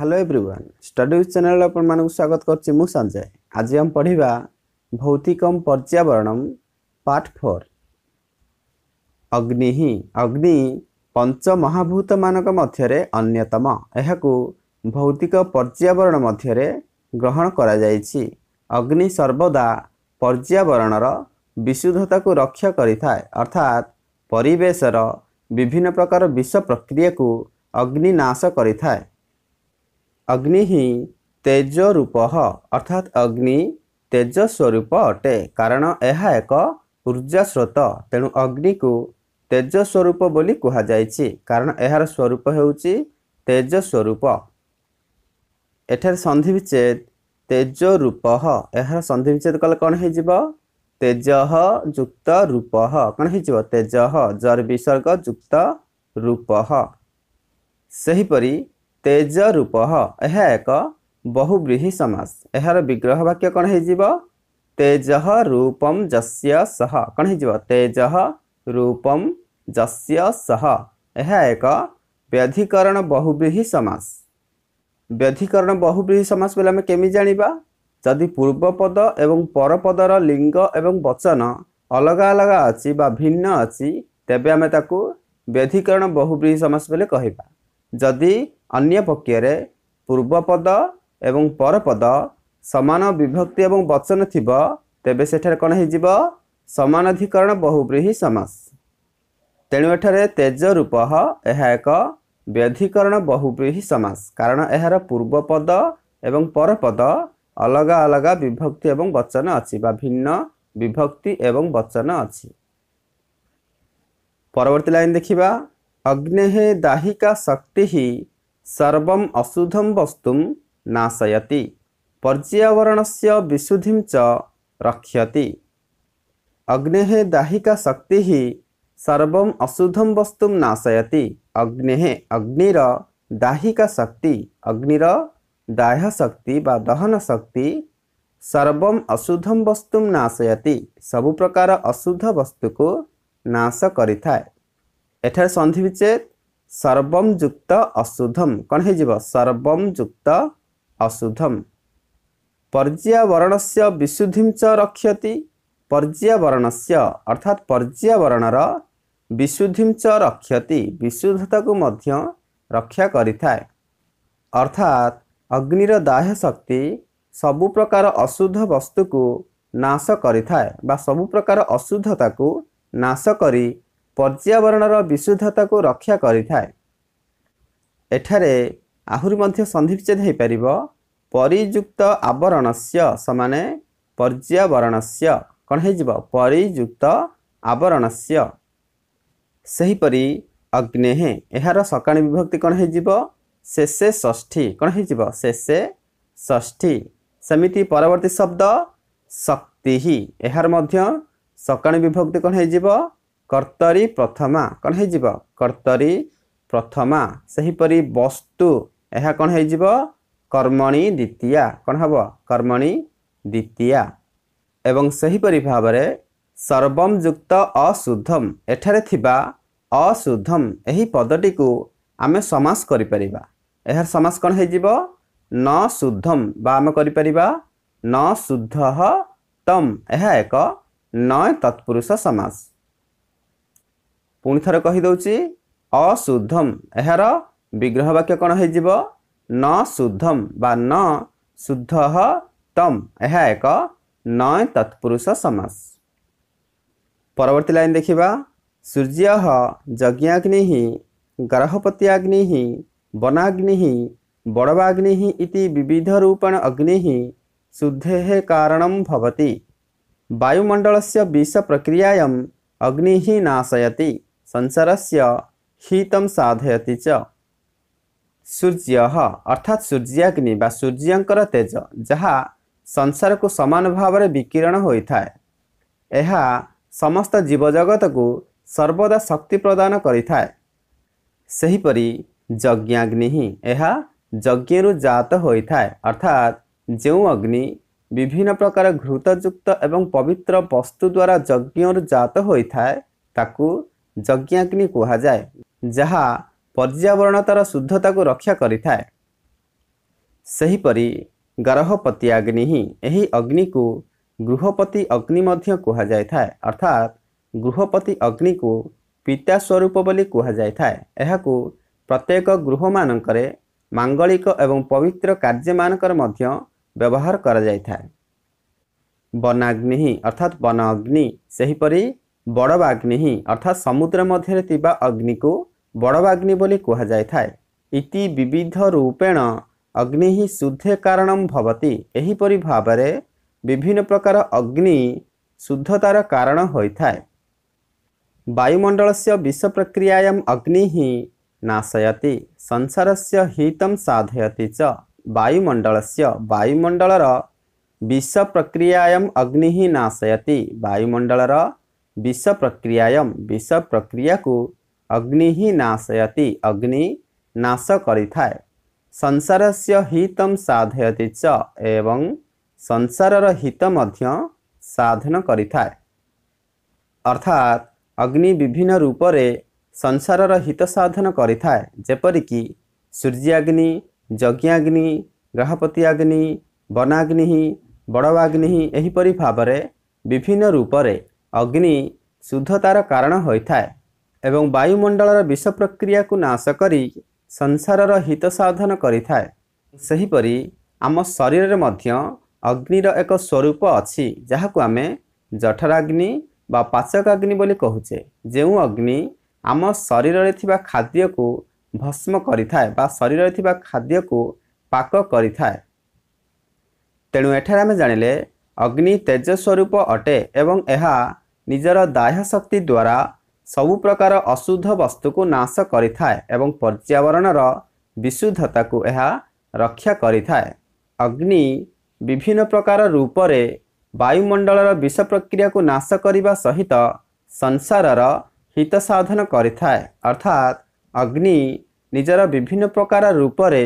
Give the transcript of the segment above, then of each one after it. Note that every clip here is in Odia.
hello everyone study with channel ଆପଣମାନଙ୍କୁ ସ୍ୱାଗତ କରୁଛି ମୁଁ ସଞ୍ଜୟ ଆଜି ଆମେ ପଢ଼ିବା ଭୌତିକମ୍ ପର୍ଯ୍ୟାବରଣମ୍ ପାର୍ଟ ଫୋର୍ ଅଗ୍ନି ହିଁ ଅଗ୍ନି ପଞ୍ଚମହାଭୂତମାନଙ୍କ ମଧ୍ୟରେ ଅନ୍ୟତମ ଏହାକୁ ଭୌତିକ ପର୍ଯ୍ୟାବରଣ ମଧ୍ୟରେ ଗ୍ରହଣ କରାଯାଇଛି ଅଗ୍ନି ସର୍ବଦା ପର୍ଯ୍ୟାବରଣର ବିଶୁଦ୍ଧତାକୁ ରକ୍ଷା କରିଥାଏ ଅର୍ଥାତ୍ ପରିବେଶର ବିଭିନ୍ନ ପ୍ରକାର ବିଷ ପ୍ରକ୍ରିୟାକୁ ଅଗ୍ନି ନାଶ କରିଥାଏ ଅଗ୍ନି ହିଁ ତେଜ ରୂପ ଅର୍ଥାତ୍ ଅଗ୍ନି ତେଜ ସ୍ୱରୂପ ଅଟେ କାରଣ ଏହା ଏକ ଉର୍ଜା ସ୍ରୋତ ତେଣୁ ଅଗ୍ନିକୁ ତେଜ ସ୍ୱରୂପ ବୋଲି କୁହାଯାଇଛି କାରଣ ଏହାର ସ୍ୱରୂପ ହେଉଛି ତେଜ ସ୍ୱରୂପ ଏଠାରେ ସନ୍ଧି ବିଚ୍ଛେଦ ତେଜ ରୂପ ଏହାର ସନ୍ଧି ବିଚ୍ଛେଦ କଲେ କ'ଣ ହେଇଯିବ ତେଜ ଯୁକ୍ତ ରୂପ କ'ଣ ହେଇଯିବ ତେଜ ଜର୍ ବିସର୍ଗ ଯୁକ୍ତ ରୂପ ସେହିପରି ତେଜ ରୂପ ଏହା ଏକ ବହୁବ୍ରୀହି ସମାସ ଏହାର ବିଗ୍ରହ ବାକ୍ୟ କ'ଣ ହେଇଯିବ ତେଜ ରୂପମ ଯଶ୍ୟ ସହ କ'ଣ ହେଇଯିବ ତେଜ ରୂପମ ଯଶ୍ୟ ସହ ଏହା ଏକ ବ୍ୟଧିକରଣ ବହୁବ୍ରୀହି ସମାସ ବ୍ୟଧିକରଣ ବହୁବ୍ରୀହି ସମାସ ବୋଲି ଆମେ କେମିତି ଜାଣିବା ଯଦି ପୂର୍ବପଦ ଏବଂ ପରପଦର ଲିଙ୍ଗ ଏବଂ ବଚନ ଅଲଗା ଅଲଗା ଅଛି ବା ଭିନ୍ନ ଅଛି ତେବେ ଆମେ ତାକୁ ବ୍ୟଧିକରଣ ବହୁବ୍ରୀହି ସମାସ ବୋଲି କହିବା ଯଦି ଅନ୍ୟ ପକ୍ଷରେ ପୂର୍ବପଦ ଏବଂ ପରପଦ ସମାନ ବିଭକ୍ତି ଏବଂ ବଚନ ଥିବ ତେବେ ସେଠାରେ କ'ଣ ହେଇଯିବ ସମାନାଧିକରଣ ବହୁବ୍ରୀହି ସମାସ ତେଣୁ ଏଠାରେ ତେଜ ରୂପ ଏହା ଏକ ବ୍ୟଧିକରଣ ବହୁବ୍ରୀହି ସମାସ କାରଣ ଏହାର ପୂର୍ବପଦ ଏବଂ ପରପଦ ଅଲଗା ଅଲଗା ବିଭକ୍ତି ଏବଂ ବଚନ ଅଛି ବା ଭିନ୍ନ ବିଭକ୍ତି ଏବଂ ବଚନ ଅଛି ପରବର୍ତ୍ତୀ ଲାଇନ୍ ଦେଖିବା ଅଗ୍ନେହେ ଦାହିକା ଶକ୍ତି ହିଁ सर्वम अशुद्धम वस्तु नाशयति पर्यावरणस्य विशुद्धिं च रक्षति अग्नेः दाहिका शक्तिः सर्वम् अशुद्धं वस्तु नाशयति अग्नेः अग्निर दाहिका शक्ति अग्निर दाह्यशक्ति ବା ଦହନଶକ୍ତି ସର୍ବମ ଅଶୁଦ୍ଧମ ବସ୍ତୁ ନାଶୟତି ସବୁ ପ୍ରକାର ଅଶୁଦ୍ଧ नाश ନାଶ କରିଥାଏ सन्धि ସନ୍ଧି ସର୍ବମ୍ ଯୁକ୍ତ ଅଶୁଧମ୍ କ'ଣ ହେଇଯିବ ସର୍ବମ୍ ଯୁକ୍ତ ଅଶୁଧମ୍ ପର୍ଯ୍ୟାବରଣସ୍ୟ ବିଶୁଦ୍ଧିମ୍ ଚ ରକ୍ଷତି ପର୍ଯ୍ୟାବରଣସ୍ୟ ଅର୍ଥାତ୍ ପର୍ଯ୍ୟାବରଣର ବିଶୁଦ୍ଧିମ୍ ଚ ରକ୍ଷତି ବିଶୁଦ୍ଧତାକୁ ମଧ୍ୟ ରକ୍ଷା କରିଥାଏ ଅର୍ଥାତ୍ ଅଗ୍ନିର ଦାହ ଶକ୍ତି ସବୁ ପ୍ରକାର ଅଶୁଦ୍ଧ ବସ୍ତୁକୁ ନାଶ କରିଥାଏ ବା ସବୁ ପ୍ରକାର ଅଶୁଦ୍ଧତାକୁ ନାଶ କରି ପର୍ଯ୍ୟାବରଣର ବିଶୁଦ୍ଧତାକୁ ରକ୍ଷା କରିଥାଏ ଏଠାରେ ଆହୁରି ମଧ୍ୟ ସନ୍ଧିବିଚ୍ଛେଦ ହୋଇପାରିବ ପରିଯୁକ୍ତ ଆବରଣସ୍ୟ ସେମାନେ ପର୍ଯ୍ୟାବରଣସ୍ୟ କ'ଣ ହେଇଯିବ ପରିଯୁକ୍ତ ଆବରଣସ୍ୟ ସେହିପରି ଅଗ୍ନେହେ ଏହାର ସକାଳ ବିଭକ୍ତି କ'ଣ ହେଇଯିବ ଶେଷେ ଷଷ୍ଠୀ କ'ଣ ହେଇଯିବ ଶେଷେ ଷଷ୍ଠୀ ସେମିତି ପରବର୍ତ୍ତୀ ଶବ୍ଦ ଶକ୍ତି ହିଁ ଏହାର ମଧ୍ୟ ସକାଳ ବିଭକ୍ତି କ'ଣ ହେଇଯିବ କର୍ତ୍ତରୀ ପ୍ରଥମା କ'ଣ ହେଇଯିବ କର୍ତ୍ତରୀ ପ୍ରଥମା ସେହିପରି ବସ୍ତୁ ଏହା କ'ଣ ହେଇଯିବ କର୍ମଣି ଦ୍ୱିତୀୟା କ'ଣ ହେବ କର୍ମଣି ଦ୍ୱିତୀୟା ଏବଂ ସେହିପରି ଭାବରେ ସର୍ବମ ଯୁକ୍ତ ଅଶୁଦ୍ଧମ ଏଠାରେ ଥିବା ଅଶୁଦ୍ଧମ ଏହି ପଦଟିକୁ ଆମେ ସମାସ କରିପାରିବା ଏହାର ସମାସ କ'ଣ ହେଇଯିବ ନ ଶୁଦ୍ଧମ ବା ଆମେ କରିପାରିବା ନ ଶୁଦ୍ଧ ତମ୍ ଏହା ଏକ ନ ତତ୍ପୁରୁଷ ସମାସ ପୁଣି ଥରେ କହିଦେଉଛି ଅଶୁଦ୍ଧମ୍ ଏହାର ବିଗ୍ରହ ବାକ୍ୟ କ'ଣ ହୋଇଯିବ ନ ଶୁଦ୍ଧମ୍ ବା ନ ଶୁଦ୍ଧ ତମ୍ ଏହା ଏକ ନୟ ତତ୍ପୁରୁଷ ସମାସ ପରବର୍ତ୍ତୀ ଲାଇନ୍ ଦେଖିବା ସୂର୍ଯ୍ୟ ଯଜ୍ଞାଗ୍ନି ଗର୍ଭପତ୍ୟାଗ୍ନି ବନାଗ୍ନି ବଡ଼ବାଗ୍ନି ଇତି ବିବିଧ ରୂପେଣ ଅଗ୍ନି ଶୁଦ୍ଧେଃ କାରଣଂ ଭବତି ବାୟୁମଣ୍ଡଳସ୍ୟ ବିଷ ପ୍ରକ୍ରିୟାୟମ୍ ଅଗ୍ନି ନାଶୟତି संसारस्य हितं साधयति च सूर्य अर्थात सूर्याग्नि बा सूर्यङ्कर तेज जहा संसारको समान भावे विकिरण होइथाए यहाँ समस्त जीवजगतको ସର୍ବଦା ଶକ୍ତି ପ୍ରଦାନ କରିଥାଏ ସେହିପରି ଯଜ୍ଞାଗ୍ନି ହିଁ ଏହା ଯଜ୍ଞରୁ ଜାତ ହୋଇଥାଏ ଅର୍ଥାତ୍ ଯେଉଁ ଅଗ୍ନି ବିଭିନ୍ନ ପ୍ରକାର ଘୃତଯୁକ୍ତ ଏବଂ ପବିତ୍ର ବସ୍ତୁ ଦ୍ୱାରା ଯଜ୍ଞରୁ ଜାତ ହୋଇଥାଏ ତାକୁ ଯଜ୍ଞାଗ୍ନି କୁହାଯାଏ ଯାହା ପର୍ଯ୍ୟାବରଣତାର ଶୁଦ୍ଧତାକୁ ରକ୍ଷା କରିଥାଏ ସେହିପରି ଗର୍ଭପତି ଅଗ୍ନି ହିଁ ଏହି ଅଗ୍ନିକୁ ଗୃହପତି ଅଗ୍ନି ମଧ୍ୟ କୁହାଯାଇଥାଏ ଅର୍ଥାତ୍ ଗୃହପତି ଅଗ୍ନିକୁ ପିତା ସ୍ୱରୂପ ବୋଲି କୁହାଯାଇଥାଏ ଏହାକୁ ପ୍ରତ୍ୟେକ ଗୃହମାନଙ୍କରେ ମାଙ୍ଗଳିକ ଏବଂ ପବିତ୍ର କାର୍ଯ୍ୟମାନଙ୍କର ମଧ୍ୟ ବ୍ୟବହାର କରାଯାଇଥାଏ ବନାଗ୍ନି ହିଁ ଅର୍ଥାତ୍ ବନ ଅଗ୍ନି ସେହିପରି ବଡ଼ବାଗ୍ନି ହିଁ ଅର୍ଥାତ୍ ସମୁଦ୍ର ମଧ୍ୟରେ ଥିବା ଅଗ୍ନିକୁ ବଡ଼ବାଗ୍ନି ବୋଲି କୁହାଯାଇଥାଏ ଇତି ବିବିଧ ରୂପେଣ ଅଗ୍ନି ହିଁ ଶୁଦ୍ଧ କାରଣ ଭବତି ଏହିପରି ଭାବରେ ବିଭିନ୍ନ ପ୍ରକାର ଅଗ୍ନି ଶୁଦ୍ଧତାର କାରଣ ହୋଇଥାଏ ବାୟୁମଣ୍ଡଳସ୍ୟ ବିଷ ପ୍ରକ୍ରିୟା ଅଗ୍ନି ହିଁ ନାଶୟତି ସଂସାରସ୍ୟ ହିତ ସାଧୟତି ଚ ବାୟୁମଣ୍ଡଳସ୍ୟ ବାୟୁମଣ୍ଡଳର ବିଷ ପ୍ରକ୍ରିୟା ଅଗ୍ନି ହିଁ ନାଶୟତି ବାୟୁମଣ୍ଡଳର ବିଷ ପ୍ରକ୍ରିୟାୟମ୍ ବିଷ ପ୍ରକ୍ରିୟାକୁ ଅଗ୍ନି ହିଁ ନାଶୟତି ଅଗ୍ନି ନାଶ କରିଥାଏ ସଂସାରସ୍ୟ ହିତମ ସାଧୟତି ଚ ଏବଂ ସଂସାରର ହିତ ମଧ୍ୟ ସାଧନ କରିଥାଏ ଅର୍ଥାତ୍ ଅଗ୍ନି ବିଭିନ୍ନ ରୂପରେ ସଂସାରର ହିତ ସାଧନ କରିଥାଏ ଯେପରିକି ସୂର୍ଯ୍ୟାଗ୍ନି ଯଜ୍ଞାଗ୍ନି ଗ୍ରହପତିଆଗ୍ନି ବନାଗ୍ନି ବଡ଼ବାଗ୍ନି ଏହିପରି ଭାବରେ ବିଭିନ୍ନ ରୂପରେ ଅଗ୍ନି ଶୁଦ୍ଧତାର କାରଣ ହୋଇଥାଏ ଏବଂ ବାୟୁମଣ୍ଡଳର ବିଷ ପ୍ରକ୍ରିୟାକୁ ନାଶ କରି ସଂସାରର ହିତ ସାଧନ କରିଥାଏ ସେହିପରି ଆମ ଶରୀରରେ ମଧ୍ୟ ଅଗ୍ନିର ଏକ ସ୍ୱରୂପ ଅଛି ଯାହାକୁ ଆମେ ଜଠରାଗ୍ନି ବା ପାଚକାଗ୍ନି ବୋଲି କହୁଛେ ଯେଉଁ ଅଗ୍ନି ଆମ ଶରୀରରେ ଥିବା ଖାଦ୍ୟକୁ ଭସ୍ମ କରିଥାଏ ବା ଶରୀରରେ ଥିବା ଖାଦ୍ୟକୁ ପାକ କରିଥାଏ ତେଣୁ ଏଠାରେ ଆମେ ଜାଣିଲେ ଅଗ୍ନି ତେଜସ୍ୱରୂପ ଅଟେ ଏବଂ ଏହା ନିଜର ଦାହ୍ୟଶକ୍ତି ଦ୍ୱାରା ସବୁ ପ୍ରକାର ଅଶୁଦ୍ଧ ବସ୍ତୁକୁ ନାଶ କରିଥାଏ ଏବଂ ପର୍ଯ୍ୟାବରଣର ବିଶୁଦ୍ଧତାକୁ ଏହା ରକ୍ଷା କରିଥାଏ ଅଗ୍ନି ବିଭିନ୍ନ ପ୍ରକାର ରୂପରେ ବାୟୁମଣ୍ଡଳର ବିଷ ପ୍ରକ୍ରିୟାକୁ ନାଶ କରିବା ସହିତ ସଂସାରର ହିତ ସାଧନ କରିଥାଏ ଅର୍ଥାତ୍ ଅଗ୍ନି ନିଜର ବିଭିନ୍ନ ପ୍ରକାର ରୂପରେ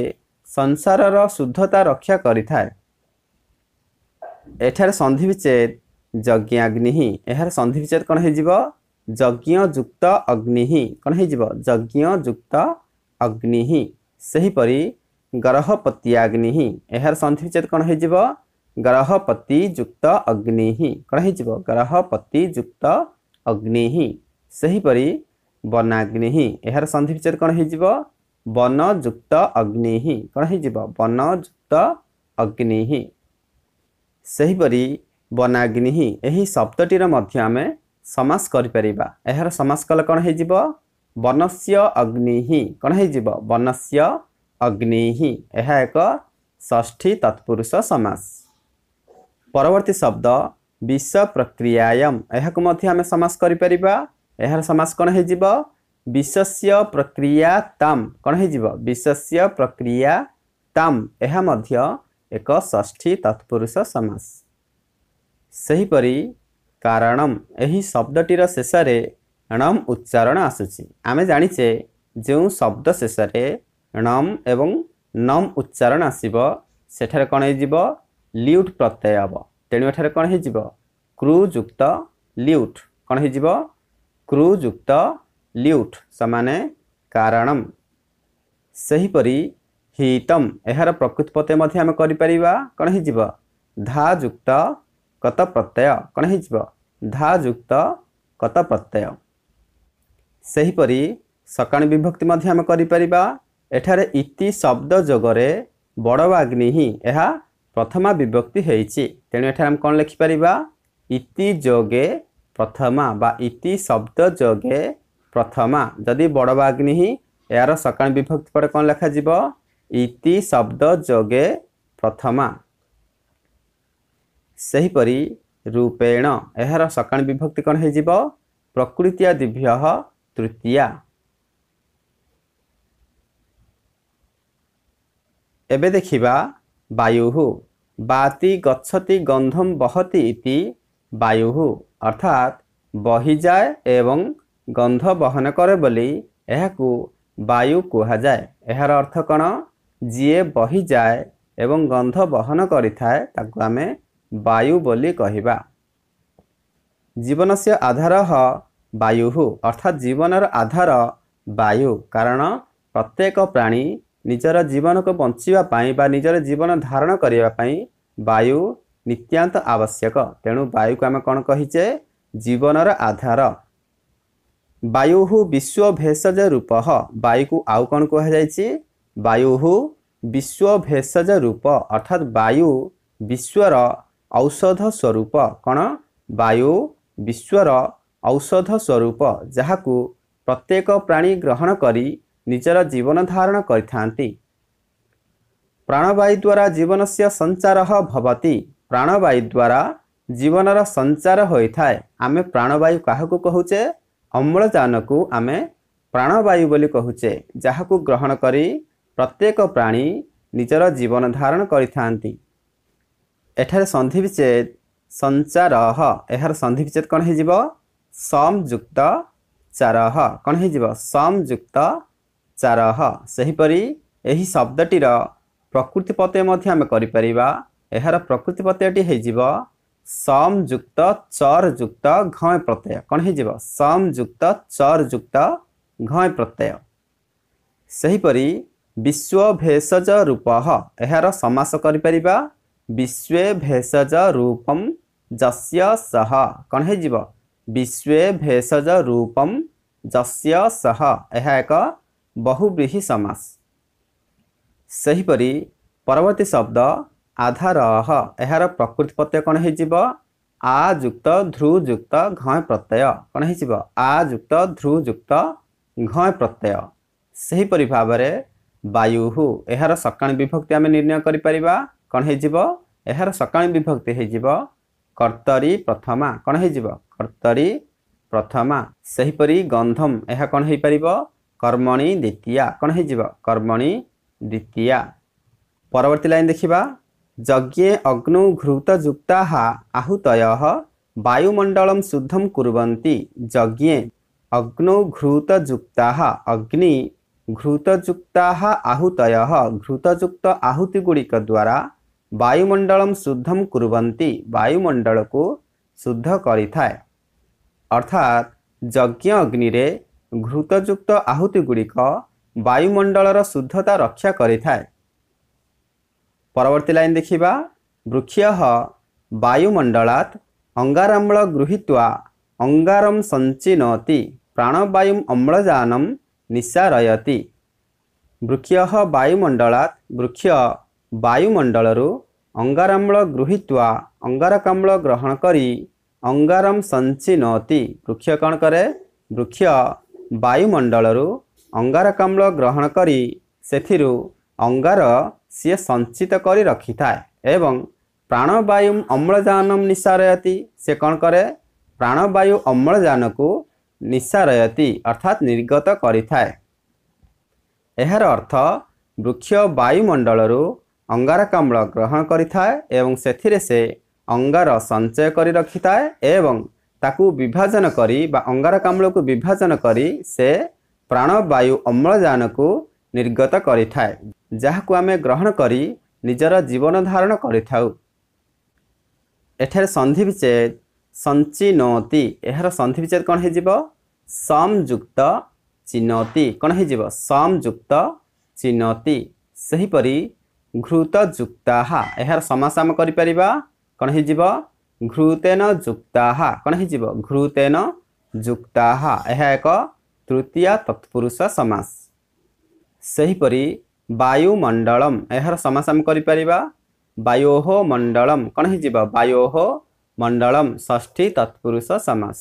ସଂସାରର ଶୁଦ୍ଧତା ରକ୍ଷା କରିଥାଏ ଏଠାରେ ସନ୍ଧିବିଚ୍ଛେଦ ଯଜ୍ଞାଗ୍ନି ଏହାର ସନ୍ଧି ବିଚ୍ଛେଦ କ'ଣ ହେଇଯିବ ଯଜ୍ଞଯୁକ୍ତ ଅଗ୍ନି କ'ଣ ହେଇଯିବ ଯଜ୍ଞଯୁକ୍ତ ଅଗ୍ନି ସେହିପରି ଗ୍ରହପତ୍ୟାଗ୍ନି ଏହାର ସନ୍ଧି ବିଚ୍ଛେଦ କ'ଣ ହେଇଯିବ ଗ୍ରହପତିଯୁକ୍ତ ଅଗ୍ନି କ'ଣ ହେଇଯିବ ଗ୍ରହପତିଯୁକ୍ତ ଅଗ୍ନି ସେହିପରି ବନାଗ୍ନି ଏହାର ସନ୍ଧି ବିଚ୍ଛେଦ କ'ଣ ହେଇଯିବ ବନଯୁକ୍ତ ଅଗ୍ନି କ'ଣ ହେଇଯିବ ବନଯୁକ୍ତ ଅଗ୍ନି ସେହିପରି ବନାଗ୍ନି ହିଁ ଏହି ଶବ୍ଦଟିର ମଧ୍ୟ ଆମେ ସମାସ କରିପାରିବା ଏହାର ସମାସ କଲେ କ'ଣ ହେଇଯିବ ବନସ୍ୟ ଅଗ୍ନି ହିଁ କ'ଣ ହେଇଯିବ ବନସ୍ୟ ଅଗ୍ନି ହିଁ ଏହା ଏକ ଷଷ୍ଠୀ ତତ୍ପୁରୁଷ ସମାସ ପରବର୍ତ୍ତୀ ଶବ୍ଦ ବିଷ ପ୍ରକ୍ରିୟାୟମ ଏହାକୁ ମଧ୍ୟ ଆମେ ସମାସ କରିପାରିବା ଏହାର ସମାସ କ'ଣ ହେଇଯିବ ବିଶସ୍ୟ ପ୍ରକ୍ରିୟା ତମ୍ କ'ଣ ହେଇଯିବ ବିଶସ୍ୟ ପ୍ରକ୍ରିୟା ତମ୍ ଏହା ମଧ୍ୟ ଏକ ଷଷ୍ଠୀ ତତ୍ପୁରୁଷ ସମାସ ସେହିପରି କାରଣମ୍ ଏହି ଶବ୍ଦଟିର ଶେଷରେ ଣମ୍ ଉଚ୍ଚାରଣ ଆସୁଛି ଆମେ ଜାଣିଛେ ଯେଉଁ ଶବ୍ଦ ଶେଷରେ ଣମ୍ ଏବଂ ନମ୍ ଉଚ୍ଚାରଣ ଆସିବ ସେଠାରେ କ'ଣ ହେଇଯିବ ଲିଉଟ୍ ପ୍ରତ୍ୟୟ ହେବ ତେଣୁ ଏଠାରେ କ'ଣ ହେଇଯିବ କ୍ରୁଯୁକ୍ତ ଲିଉଟ୍ କ'ଣ ହେଇଯିବ କ୍ରୁଯୁକ୍ତ ଲିଉଟ୍ ସେମାନେ କାରଣମ୍ ସେହିପରି ହିତମ୍ ଏହାର ପ୍ରକୃତି ପ୍ରତ୍ୟୟ ମଧ୍ୟ ଆମେ କରିପାରିବା କ'ଣ ହେଇଯିବ ଧା ଯୁକ୍ତ କତ ପ୍ରତ୍ୟୟ କ'ଣ ହେଇଯିବ ଧା ଯୁକ୍ତ କତ ପ୍ରତ୍ୟୟ ସେହିପରି ସକାଳ ବିଭକ୍ତି ମଧ୍ୟ ଆମେ କରିପାରିବା ଏଠାରେ ଇତି ଶବ୍ଦ ଯୋଗରେ ବଡ଼ବାଗ୍ନି ହିଁ ଏହା ପ୍ରଥମା ବିଭକ୍ତି ହେଇଛି ତେଣୁ ଏଠାରେ ଆମେ କ'ଣ ଲେଖିପାରିବା ଇତି ଯୋଗେ ପ୍ରଥମା ବା ଇତି ଶବ୍ଦ ଯୋଗେ ପ୍ରଥମା ଯଦି ବଡ଼ବାଗ୍ନି ହିଁ ଏହାର ସକାଳ ବିଭକ୍ତି ପରେ କ'ଣ ଲେଖାଯିବ ଇତି ଶବ୍ଦ ଯୋଗେ ପ୍ରଥମା ସେହିପରି ରୂପେଣ ଏହାର ସକାଳ ବିଭକ୍ତି କ'ଣ ହୋଇଯିବ ପ୍ରକୃତିଆ ଦିଭ୍ୟ ତୃତୀୟା ଏବେ ଦେଖିବା ବାୟୁ ବାତି ଗଛତି ଗନ୍ଧମ ବହତି ଇତି ବାୟୁ ଅର୍ଥାତ୍ ବହିଯାଏ ଏବଂ ଗନ୍ଧ ବହନ କରେ ବୋଲି ଏହାକୁ ବାୟୁ କୁହାଯାଏ ଏହାର ଅର୍ଥ କ'ଣ ଯିଏ ବହିଯାଏ ଏବଂ ଗନ୍ଧ ବହନ କରିଥାଏ ତାକୁ ଆମେ ବାୟୁ ବୋଲି କହିବା ଜୀବନ ସେ ଆଧାର ହ ବାୟୁ ହୁ ଅର୍ଥାତ୍ ଜୀବନର ଆଧାର ବାୟୁ କାରଣ ପ୍ରତ୍ୟେକ ପ୍ରାଣୀ ନିଜର ଜୀବନକୁ ବଞ୍ଚିବା ପାଇଁ ବା ନିଜର ଜୀବନ ଧାରଣ କରିବା ପାଇଁ ବାୟୁ ନିତ୍ୟାନ୍ତ ଆବଶ୍ୟକ ତେଣୁ ବାୟୁକୁ ଆମେ କ'ଣ କହିଛେ ଜୀବନର ଆଧାର ବାୟୁ ହୁ ବିଶ୍ୱ ଭେଷଜ ରୂପ ହ ବାୟୁକୁ ଆଉ କ'ଣ କୁହାଯାଇଛି ବାୟୁ ହୁ ବିଶ୍ୱ ଭେଷଜ ରୂପ ଅର୍ଥାତ୍ ବାୟୁ ବିଶ୍ୱର ଔଷଧ ସ୍ୱରୂପ କ'ଣ ବାୟୁ ବିଶ୍ୱର ଔଷଧ ସ୍ୱରୂପ ଯାହାକୁ ପ୍ରତ୍ୟେକ ପ୍ରାଣୀ ଗ୍ରହଣ କରି ନିଜର ଜୀବନ ଧାରଣ କରିଥାନ୍ତି ପ୍ରାଣବାୟୁ ଦ୍ୱାରା ଜୀବନସ୍ୟ ସଞ୍ଚାର ଭବତି ପ୍ରାଣବାୟୁ ଦ୍ୱାରା ଜୀବନର ସଞ୍ଚାର ହୋଇଥାଏ ଆମେ ପ୍ରାଣବାୟୁ କାହାକୁ କହୁଛେ ଅମ୍ଳଜାନକୁ ଆମେ ପ୍ରାଣବାୟୁ ବୋଲି କହୁଛେ ଯାହାକୁ ଗ୍ରହଣ କରି ପ୍ରତ୍ୟେକ ପ୍ରାଣୀ ନିଜର ଜୀବନ ଧାରଣ କରିଥାନ୍ତି ଏଠାରେ ସନ୍ଧି ବିଚ୍ଛେଦ ସଞ୍ଚାରହ ଏହାର ସନ୍ଧି ବିଚ୍ଛେଦ କ'ଣ ହେଇଯିବ ସମଯୁକ୍ତ ଚାରହ କ'ଣ ହେଇଯିବ ସମଯୁକ୍ତ ଚାରହ ସେହିପରି ଏହି ଶବ୍ଦଟିର ପ୍ରକୃତିପତ୍ୟ ମଧ୍ୟ ଆମେ କରିପାରିବା ଏହାର ପ୍ରକୃତିପତ୍ୟଟି ହେଇଯିବ ସମଯୁକ୍ତ ଚର୍ଯୁକ୍ତ ଘଏ ପ୍ରତ୍ୟୟ କ'ଣ ହେଇଯିବ ସମଯୁକ୍ତ ଚର୍ଯୁକ୍ତ ଘଏ ପ୍ରତ୍ୟୟ ସେହିପରି ବିଶ୍ୱ ଭେଷଜ ରୂପ ଏହାର ସମାସ କରିପାରିବା ବିଶ୍ୱେ ଭେଷଜ ରୂପମ ଯସ୍ୟ ସହ କ'ଣ ହେଇଯିବ ବିଶ୍ୱେ ଭେଷଜ ରୂପମ ଯସ୍ୟ ସହ ଏହା ଏକ ବହୁବ୍ରୀହି ସମାସ ସେହିପରି ପରବର୍ତ୍ତୀ ଶବ୍ଦ ଆଧାର ଏହାର ପ୍ରକୃତି ପ୍ରତ୍ୟୟ କ'ଣ ହେଇଯିବ ଆ ଯୁକ୍ତ ଧ୍ରୁଯୁକ୍ତ ଘଏ ପ୍ରତ୍ୟୟ କ'ଣ ହେଇଯିବ ଆ ଯୁକ୍ତ ଧ୍ରୁଯୁକ୍ତ ଘଏ ପ୍ରତ୍ୟୟ ସେହିପରି ଭାବରେ ବାୟୁ ଏହାର ସକାଳ ବିଭକ୍ତି ଆମେ ନିର୍ଣ୍ଣୟ କରିପାରିବା କ'ଣ ହେଇଯିବ ଏହାର ସକାମୀ ବିଭକ୍ତି ହେଇଯିବ କର୍ତ୍ତରୀ ପ୍ରଥମା କ'ଣ ହେଇଯିବ କର୍ତ୍ତରୀ ପ୍ରଥମା ସେହିପରି ଗନ୍ଧମ ଏହା କ'ଣ ହେଇପାରିବ କର୍ମଣି ଦ୍ୱିତୀୟା କ'ଣ ହେଇଯିବ କର୍ମଣି ଦ୍ୱିତୀୟା ପରବର୍ତ୍ତୀ ଲାଇନ୍ ଦେଖିବା ଯଜ୍ଞେ ଅଗ୍ନୁ ଘୃତ ଯୁକ୍ତାହା ଆହୁତୟ ବାୟୁମଣ୍ଡଳମ ଶୁଦ୍ଧମ କୁର୍ବନ୍ତି ଯଜ୍ଞେ ଅଗ୍ନୁ ଘୃତ ଯୁକ୍ତାହା ଅଗ୍ନି ଘୃତଯୁକ୍ତାହା ଆହୁତୟ ଘୃତଯୁକ୍ତ ଆହୁତି ଗୁଡ଼ିକ ଦ୍ୱାରା ବାୟୁମଣ୍ଡଳମ ଶୁଦ୍ଧମ କୁରୁବନ୍ତି ବାୟୁମଣ୍ଡଳକୁ ଶୁଦ୍ଧ କରିଥାଏ ଅର୍ଥାତ୍ ଯଜ୍ଞ ଅଗ୍ନିରେ ଘୃତଯୁକ୍ତ ଆହୁତି ଗୁଡ଼ିକ ବାୟୁମଣ୍ଡଳର ଶୁଦ୍ଧତା ରକ୍ଷା କରିଥାଏ ପରବର୍ତ୍ତୀ ଲାଇନ୍ ଦେଖିବା ବୃକ୍ଷ ବାୟୁମଣ୍ଡଳାତ୍ ଅଙ୍ଗାରାମ୍ଳ ଗୃହୀତ୍ୱା ଅଙ୍ଗାରମ ସଞ୍ଚିନତି ପ୍ରାଣବାୟୁ ଅମ୍ଳଜାନମ ନିଶାରୟତି ବୃକ୍ଷ ବାୟୁମଣ୍ଡଳାତ୍ ବୃକ୍ଷ ବାୟୁମଣ୍ଡଳରୁ ଅଙ୍ଗାରାମ୍ଳ ଗୃହୀତ୍ୱା ଅଙ୍ଗାରକାମ୍ଳ ଗ୍ରହଣ କରି ଅଙ୍ଗାରମ୍ ସଞ୍ଚି ନଅତି ବୃକ୍ଷ କ'ଣ କରେ ବୃକ୍ଷ ବାୟୁମଣ୍ଡଳରୁ ଅଙ୍ଗାରକାମ୍ଳ ଗ୍ରହଣ କରି ସେଥିରୁ ଅଙ୍ଗାର ସିଏ ସଞ୍ଚିତ କରି ରଖିଥାଏ ଏବଂ ପ୍ରାଣବାୟୁ ଅମ୍ଳଜାନ ନିଶାରୟତି ସେ କ'ଣ କରେ ପ୍ରାଣବାୟୁ ଅମ୍ଳଜାନକୁ ନିଶାରୟତି ଅର୍ଥାତ୍ ନିର୍ଗତ କରିଥାଏ ଏହାର ଅର୍ଥ ବୃକ୍ଷ ବାୟୁମଣ୍ଡଳରୁ ଅଙ୍ଗାରକାମ୍ଳ ଗ୍ରହଣ କରିଥାଏ ଏବଂ ସେଥିରେ ସେ ଅଙ୍ଗାର ସଞ୍ଚୟ କରି ରଖିଥାଏ ଏବଂ ତାକୁ ବିଭାଜନ କରି ବା ଅଙ୍ଗାରକାମ୍ଳକୁ ବିଭାଜନ କରି ସେ ପ୍ରାଣବାୟୁ ଅମ୍ଳଜାନକୁ ନିର୍ଗତ କରିଥାଏ ଯାହାକୁ ଆମେ ଗ୍ରହଣ କରି ନିଜର ଜୀବନ ଧାରଣ କରିଥାଉ ଏଠାରେ ସନ୍ଧି ବିଚ୍ଛେଦ ସଞ୍ଚି ନୋତି ଏହାର ସନ୍ଧି ବିଚ୍ଛେଦ କ'ଣ ହେଇଯିବ ସମଯୁକ୍ତ ଚିହ୍ନତି କ'ଣ ହେଇଯିବ ସମଯୁକ୍ତ ଚିନତି ସେହିପରି ଘୃତ ଯୁକ୍ତାହା ଏହାର ସମାସାମ କରିପାରିବା କ'ଣ ହେଇଯିବ ଘୃତେନ ଯୁକ୍ତାହା କ'ଣ ହେଇଯିବ ଘୃତେନ ଯୁକ୍ତାହା ଏହା ଏକ ତୃତୀୟା ତତ୍ପୁରୁଷ ସମାସ ସେହିପରି ବାୟୁମଣ୍ଡଳମ ଏହାର ସମାସାମ କରିପାରିବା ବାୟୋହ ମଣ୍ଡଳମ କ'ଣ ହେଇଯିବ ବାୟୋହ ମଣ୍ଡଳମ ଷଷ୍ଠୀ ତତ୍ପୁରୁଷ ସମାସ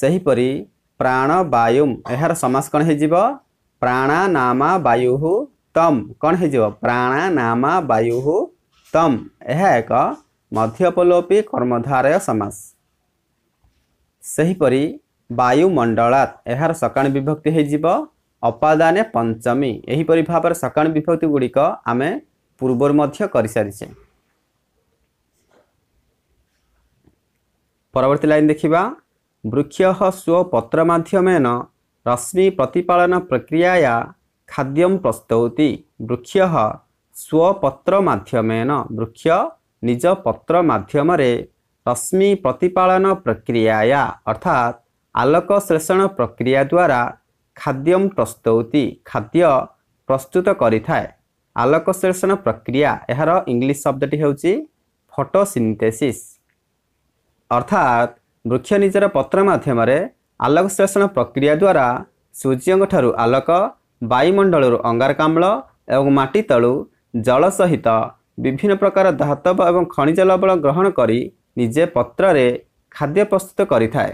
ସେହିପରି ପ୍ରାଣବାୟୁମ ଏହାର ସମାସ କ'ଣ ହେଇଯିବ ପ୍ରାଣାନାମା ବାୟୁ त कन हैज प्राण नाम वायु तम एक मध्यपलोपी कर्मधारय तम्वलोपी कर्मधार वायुमंडला एहर वायुमण्डलाकाणु विभक्ति अपादाने पंचमी यहीपरि भावर सकाणु विभक्ति गुडिक आमे पूर्विछ पर्वती लाइन देखा वृक्ष पत्र माध्यमेन रश्मि प्रतिपालन प्रक्रिया ଖାଦ୍ୟମ ପ୍ରସ୍ତୌତି ବୃକ୍ଷ ସ୍ୱପତ୍ର ମାଧ୍ୟମେନ ବୃକ୍ଷ ନିଜ ପତ୍ର ମାଧ୍ୟମରେ ରଶ୍ମି ପ୍ରତିପାଳନ ପ୍ରକ୍ରିୟାୟା ଅର୍ଥାତ୍ ଆଲୋକ ଶ୍ଳେଷଣ ପ୍ରକ୍ରିୟା ଦ୍ୱାରା ଖାଦ୍ୟମ ପ୍ରସ୍ତୌତି ଖାଦ୍ୟ ପ୍ରସ୍ତୁତ କରିଥାଏ ଆଲୋକ ଶ୍ଳେଷଣ ପ୍ରକ୍ରିୟା ଏହାର ଇଂଲିଶ ଶବ୍ଦଟି ହେଉଛି ଫଟୋସିନ୍ଥେସିସ୍ ଅର୍ଥାତ୍ ବୃକ୍ଷ ନିଜର ପତ୍ର ମାଧ୍ୟମରେ ଆଲୋକ ଶ୍ଳେଷଣ ପ୍ରକ୍ରିୟା ଦ୍ୱାରା ସୂର୍ଯ୍ୟଙ୍କ ଠାରୁ ଆଲୋକ ବାୟୁମଣ୍ଡଳରୁ ଅଙ୍ଗାରକାମ୍ଳ ଏବଂ ମାଟି ତଳୁ ଜଳ ସହିତ ବିଭିନ୍ନ ପ୍ରକାର ଧାତବ ଏବଂ ଖଣିଜ ଲବଣ ଗ୍ରହଣ କରି ନିଜେ ପତ୍ରରେ ଖାଦ୍ୟ ପ୍ରସ୍ତୁତ କରିଥାଏ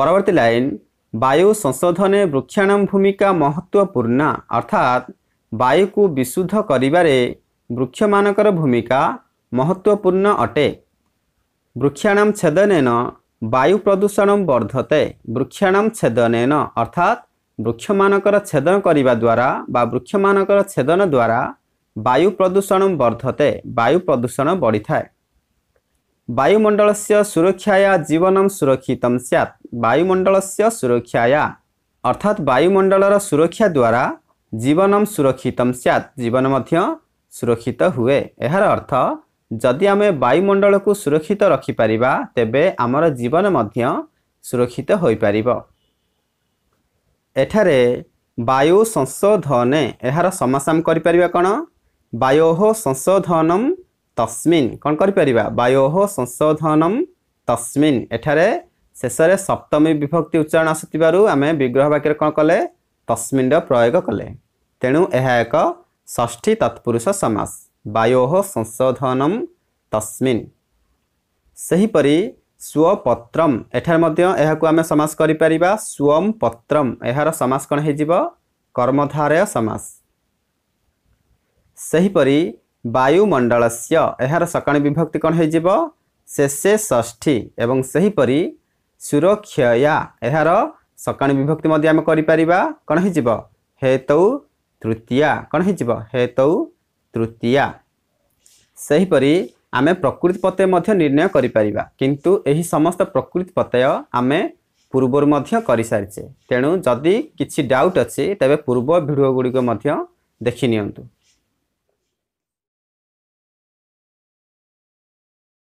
ପରବର୍ତ୍ତୀ ଲାଇନ୍ ବାୟୁ ସଂଶୋଧନେ ବୃକ୍ଷାଣମ ଭୂମିକା ମହତ୍ତ୍ୱପୂର୍ଣ୍ଣ ଅର୍ଥାତ୍ ବାୟୁକୁ ବିଶୁଦ୍ଧ କରିବାରେ ବୃକ୍ଷମାନଙ୍କର ଭୂମିକା ମହତ୍ତ୍ୱପୂର୍ଣ୍ଣ ଅଟେ ବୃକ୍ଷାଣମ ଛେଦନେନ ବାୟୁ ପ୍ରଦୂଷଣ ବର୍ଦ୍ଧତେ ବୃକ୍ଷାଣମ ଛେଦନେନ ଅର୍ଥାତ୍ ବୃକ୍ଷମାନଙ୍କର ଛେଦନ କରିବା ଦ୍ୱାରା ବା ବୃକ୍ଷମାନଙ୍କର ଛେଦନ ଦ୍ୱାରା ବାୟୁ ପ୍ରଦୂଷଣ ବର୍ଦ୍ଧତେ ବାୟୁ ପ୍ରଦୂଷଣ ବଢ଼ିଥାଏ ବାୟୁମଣ୍ଡଳସ୍ୟ ସୁରକ୍ଷାୟା ଜୀବନମ ସୁରକ୍ଷିତମ ସ୍ୟାତ୍ ବାୟୁମଣ୍ଡଳସ୍ୟ ସୁରକ୍ଷାୟା ଅର୍ଥାତ୍ ବାୟୁମଣ୍ଡଳର ସୁରକ୍ଷା ଦ୍ୱାରା ଜୀବନମ ସୁରକ୍ଷିତମ ସ୍ୟାତ୍ ଜୀବନ ମଧ୍ୟ ସୁରକ୍ଷିତ ହୁଏ ଏହାର ଅର୍ଥ ଯଦି ଆମେ ବାୟୁମଣ୍ଡଳକୁ ସୁରକ୍ଷିତ ରଖିପାରିବା ତେବେ ଆମର ଜୀବନ ମଧ୍ୟ ସୁରକ୍ଷିତ ହୋଇପାରିବ ଏଠାରେ ବାୟୁ ସଂଶୋଧନେ ଏହାର ସମାସାମ କରିପାରିବା କ'ଣ ବାୟୋହ ସଂଶୋଧନମ ତସ୍ମିନ୍ କ'ଣ କରିପାରିବା ବାୟୋହ ସଂଶୋଧନମ ତସ୍ମିନ୍ ଏଠାରେ ଶେଷରେ ସପ୍ତମୀ ବିଭକ୍ତି ଉଚ୍ଚାରଣ ଆସୁଥିବାରୁ ଆମେ ବିଗ୍ରହ ବାକ୍ୟରେ କ'ଣ କଲେ ତସ୍ମିନ୍ର ପ୍ରୟୋଗ କଲେ ତେଣୁ ଏହା ଏକ ଷଷ୍ଠୀ ତତ୍ପୁରୁଷ ସମାସ ବାୟୋହ ସଂଶୋଧନମ ତସ୍ମିନ୍ ସେହିପରି ସ୍ୱପତ୍ରମ୍ ଏଠାରେ ମଧ୍ୟ ଏହାକୁ ଆମେ ସମାସ କରିପାରିବା ସ୍ୱମ୍ ପତ୍ରମ୍ ଏହାର ସମାସ କ'ଣ ହେଇଯିବ କର୍ମଧାରୟ ସମାସ ସେହିପରି ବାୟୁମଣ୍ଡଳସ୍ୟ ଏହାର ସକାଳ ବିଭକ୍ତି କ'ଣ ହେଇଯିବ ଶେଷେ ଷଷ୍ଠୀ ଏବଂ ସେହିପରି ସୁରକ୍ଷୟା ଏହାର ସକାଳ ବିଭକ୍ତି ମଧ୍ୟ ଆମେ କରିପାରିବା କ'ଣ ହେଇଯିବ ହେତୌ ତୃତୀୟା କ'ଣ ହେଇଯିବ ହେତୌ ତୃତୀୟା ସେହିପରି ଆମେ ପ୍ରକୃତି ପ୍ରତ୍ୟୟ ମଧ୍ୟ ନିର୍ଣ୍ଣୟ କରିପାରିବା କିନ୍ତୁ ଏହି ସମସ୍ତ ପ୍ରକୃତି ପ୍ରତ୍ୟୟ ଆମେ ପୂର୍ବରୁ ମଧ୍ୟ କରିସାରିଛେ ତେଣୁ ଯଦି କିଛି ଡାଉଟ୍ ଅଛି ତେବେ ପୂର୍ବ ଭିଡ଼ିଓ ଗୁଡ଼ିକ ମଧ୍ୟ ଦେଖିନିଅନ୍ତୁ